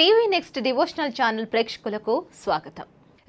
TV next devotional channel ప్రేక్షకులకు స్వాగతం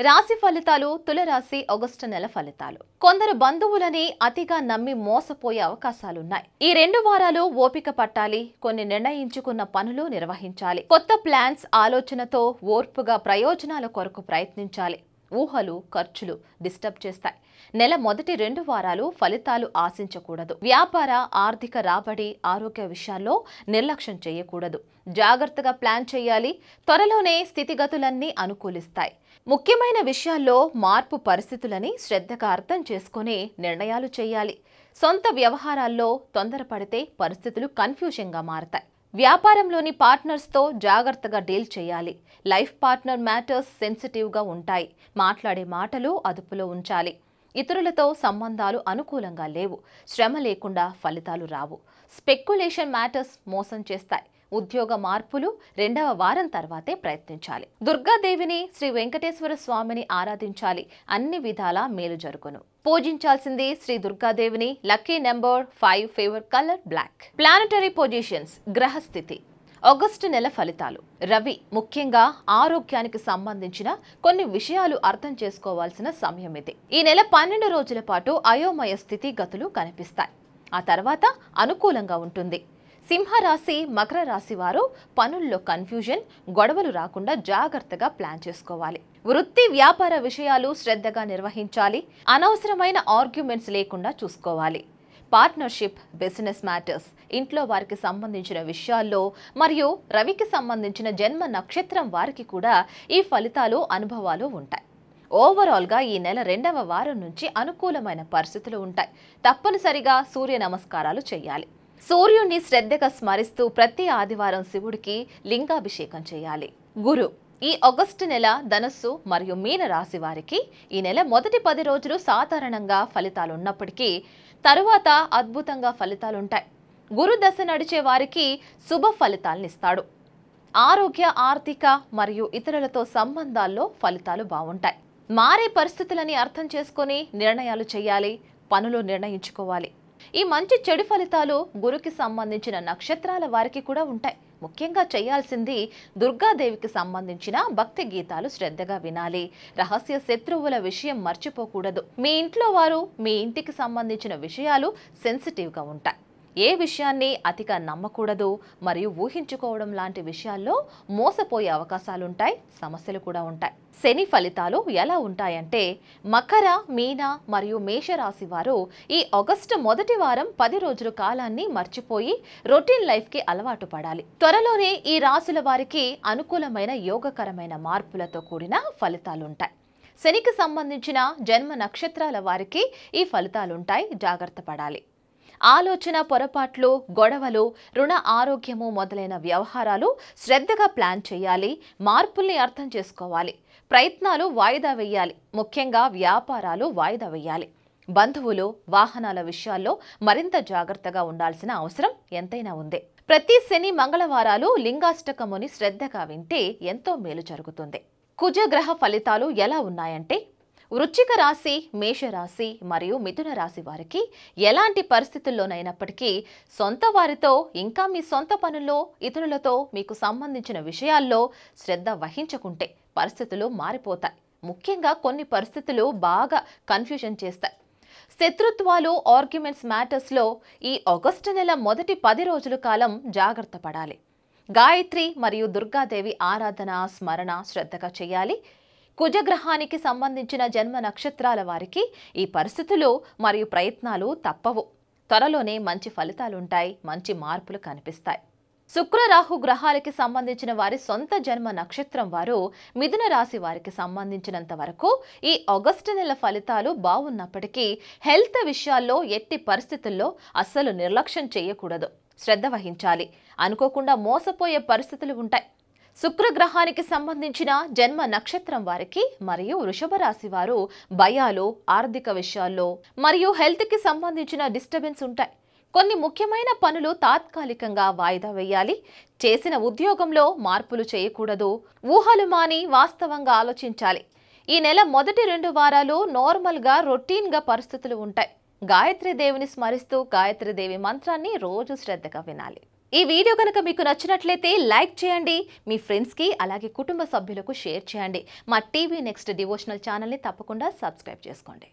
రాశి ఫలితాలు తులరాశి ఆగస్టు నెల ఫలితాలు కొందరు బంధువులని అతిగా నమ్మి మోసపోయే అవకాశాలున్నాయి ఈ రెండు వారాలు ఓపిక పట్టాలి కొన్ని నిర్ణయించుకున్న పనులు నిర్వహించాలి కొత్త ప్లాన్స్ ఆలోచనతో ఓర్పుగా ప్రయోజనాల కొరకు ప్రయత్నించాలి ఊహలు ఖర్చులు డిస్టర్బ్ చేస్తాయి నెల మొదటి రెండు వారాలు ఫలితాలు ఆశించకూడదు వ్యాపార ఆర్థిక రాబడి ఆరోగ్య విషయాల్లో నిర్లక్ష్యం చేయకూడదు జాగ్రత్తగా ప్లాన్ చేయాలి త్వరలోనే స్థితిగతులన్నీ అనుకూలిస్తాయి ముఖ్యమైన విషయాల్లో మార్పు పరిస్థితులని శ్రద్ధగా అర్థం చేసుకుని నిర్ణయాలు చేయాలి సొంత వ్యవహారాల్లో తొందరపడితే పరిస్థితులు కన్ఫ్యూజన్గా మారతాయి వ్యాపారంలోని పార్ట్నర్స్తో జాగ్రత్తగా డీల్ చేయాలి లైఫ్ పార్ట్నర్ మ్యాటర్స్ సెన్సిటివ్గా ఉంటాయి మాట్లాడే మాటలు అదుపులో ఉంచాలి ఇతరులతో సంబంధాలు అనుకూలంగా లేవు శ్రమ లేకుండా ఫలితాలు రావు స్పెక్యులేషన్ మ్యాటర్స్ మోసం చేస్తాయి ఉద్యోగ మార్పులు రెండవ వారం తర్వాతే ప్రయత్నించాలి దుర్గాదేవిని శ్రీ వెంకటేశ్వర స్వామిని ఆరాధించాలి అన్ని విధాలా మేలు జరుగును పూజించాల్సింది శ్రీ దుర్గాదేవిని lucky number five favour colour black planetary positions గ్రహస్థితి ఆగస్టు నెల ఫలితాలు రవి ముఖ్యంగా ఆరోగ్యానికి సంబంధించిన కొన్ని విషయాలు అర్థం చేసుకోవాల్సిన సమయం ఇది ఈ నెల పన్నెండు రోజుల పాటు అయోమయ స్థితి గతులు కనిపిస్తాయి ఆ తర్వాత అనుకూలంగా ఉంటుంది సింహరాశి మకర రాశి వారు పనుల్లో కన్ఫ్యూజన్ గొడవలు రాకుండా జాగ్రత్తగా ప్లాన్ చేసుకోవాలి వృత్తి వ్యాపార విషయాలు శ్రద్ధగా నిర్వహించాలి అనవసరమైన ఆర్గ్యుమెంట్స్ లేకుండా చూసుకోవాలి పార్ట్నర్షిప్ బిజినెస్ మ్యాటర్స్ ఇంట్లో వారికి సంబంధించిన విషయాల్లో మరియు రవికి సంబంధించిన జన్మ నక్షత్రం వారికి కూడా ఈ ఫలితాలు అనుభవాలు ఉంటాయి ఓవరాల్గా ఈ నెల రెండవ వారం నుంచి అనుకూలమైన పరిస్థితులు ఉంటాయి తప్పనిసరిగా సూర్య నమస్కారాలు చేయాలి సూర్యుణ్ణి శ్రద్ధగా స్మరిస్తూ ప్రతి ఆదివారం శివుడికి లింగాభిషేకం చేయాలి గురు ఈ ఆగస్టు నెల ధనస్సు మరియు మీన రాశి వారికి ఈ నెల మొదటి పది రోజులు సాధారణంగా ఫలితాలు ఉన్నప్పటికీ తరువాత అద్భుతంగా ఫలితాలుంటాయి గురు దశ నడిచే వారికి శుభ ఫలితాలనిస్తాడు ఆరోగ్య ఆర్థిక మరియు ఇతరులతో సంబంధాల్లో ఫలితాలు బాగుంటాయి మారే పరిస్థితులని అర్థం చేసుకొని నిర్ణయాలు చేయాలి పనులు నిర్ణయించుకోవాలి ఈ మంచి చెడు ఫలితాలు గురుకి సంబంధించిన నక్షత్రాల వారికి కూడా ఉంటాయి ముఖ్యంగా చేయాల్సింది దుర్గాదేవికి సంబంధించిన భక్తి గీతాలు శ్రద్ధగా వినాలి రహస్య శత్రువుల విషయం మర్చిపోకూడదు మీ ఇంట్లో వారు మీ ఇంటికి సంబంధించిన విషయాలు సెన్సిటివ్గా ఉంటాయి ఏ విషయాన్ని అతిగా నమ్మకూడదు మరియు ఊహించుకోవడం లాంటి విషయాల్లో మోసపోయే అవకాశాలుంటాయి సమస్యలు కూడా ఉంటాయి శని ఫలితాలు ఎలా ఉంటాయంటే మకర మీన మరియు మేషరాశి వారు ఈ ఆగస్టు మొదటి వారం పది రోజుల కాలాన్ని మర్చిపోయి రొటీన్ లైఫ్కి అలవాటు పడాలి త్వరలోనే ఈ రాశుల వారికి అనుకూలమైన యోగకరమైన మార్పులతో కూడిన ఫలితాలుంటాయి శనికి సంబంధించిన జన్మ నక్షత్రాల వారికి ఈ ఫలితాలుంటాయి జాగ్రత్త పడాలి ఆలోచన పొరపాట్లు గొడవలు రుణ ఆరోగ్యము మొదలైన వ్యవహారాలు శ్రద్ధగా ప్లాన్ చేయాలి మార్పుల్ని అర్థం చేసుకోవాలి ప్రయత్నాలు వాయిదా వేయాలి ముఖ్యంగా వ్యాపారాలు వాయిదా వేయాలి బంధువులు వాహనాల విషయాల్లో మరింత జాగ్రత్తగా ఉండాల్సిన అవసరం ఎంతైనా ఉంది ప్రతి శని మంగళవారాలు లింగాష్టకముని శ్రద్ధగా వింటే ఎంతో మేలు జరుగుతుంది కుజగ్రహ ఫలితాలు ఎలా ఉన్నాయంటే వృచ్చిక రాశి మేషరాశి మరియు మిథున రాశి వారికి ఎలాంటి పరిస్థితుల్లోనైనప్పటికీ సొంత వారితో ఇంకా మీ సొంత పనుల్లో ఇతరులతో మీకు సంబంధించిన విషయాల్లో శ్రద్ధ వహించకుంటే పరిస్థితులు మారిపోతాయి ముఖ్యంగా కొన్ని పరిస్థితులు బాగా కన్ఫ్యూజన్ చేస్తాయి శత్రుత్వాలు ఆర్గ్యుమెంట్స్ మ్యాటర్స్లో ఈ ఆగస్టు నెల మొదటి పది రోజుల కాలం జాగ్రత్త పడాలి గాయత్రి మరియు దుర్గాదేవి ఆరాధన స్మరణ శ్రద్ధగా చేయాలి కుజగ్రహానికి సంబంధించిన జన్మ నక్షత్రాల వారికి ఈ పరిస్థితులు మరియు ప్రయత్నాలు తప్పవు త్వరలోనే మంచి ఫలితాలుంటాయి మంచి మార్పులు కనిపిస్తాయి శుక్రరాహు గ్రహాలకి సంబంధించిన వారి సొంత జన్మ నక్షత్రం వారు మిథున రాశి వారికి సంబంధించినంత వరకు ఈ ఆగస్టు నెల ఫలితాలు బాగున్నప్పటికీ హెల్త్ విషయాల్లో ఎట్టి పరిస్థితుల్లో అస్సలు నిర్లక్ష్యం చేయకూడదు శ్రద్ధ వహించాలి అనుకోకుండా మోసపోయే పరిస్థితులు ఉంటాయి శుక్రగ్రహానికి సంబంధించిన జన్మ నక్షత్రం వారికి మరియు వృషభ రాశి వారు భయాలు ఆర్థిక విషయాల్లో మరియు హెల్త్కి సంబంధించిన డిస్టర్బెన్స్ ఉంటాయి కొన్ని ముఖ్యమైన పనులు తాత్కాలికంగా వాయిదా వేయాలి చేసిన ఉద్యోగంలో మార్పులు చేయకూడదు ఊహలు మాని వాస్తవంగా ఆలోచించాలి ఈ నెల మొదటి రెండు వారాలు నార్మల్గా రొటీన్గా పరిస్థితులు ఉంటాయి గాయత్రి దేవిని స్మరిస్తూ గాయత్రి దేవి మంత్రాన్ని రోజు శ్రద్ధగా వినాలి ఈ వీడియో కనుక మీకు నచ్చినట్లయితే లైక్ చేయండి మీ ఫ్రెండ్స్కి అలాగే కుటుంబ సభ్యులకు షేర్ చేయండి మా టీవీ నెక్స్ట్ డివోషనల్ ఛానల్ని తప్పకుండా సబ్స్క్రైబ్ చేసుకోండి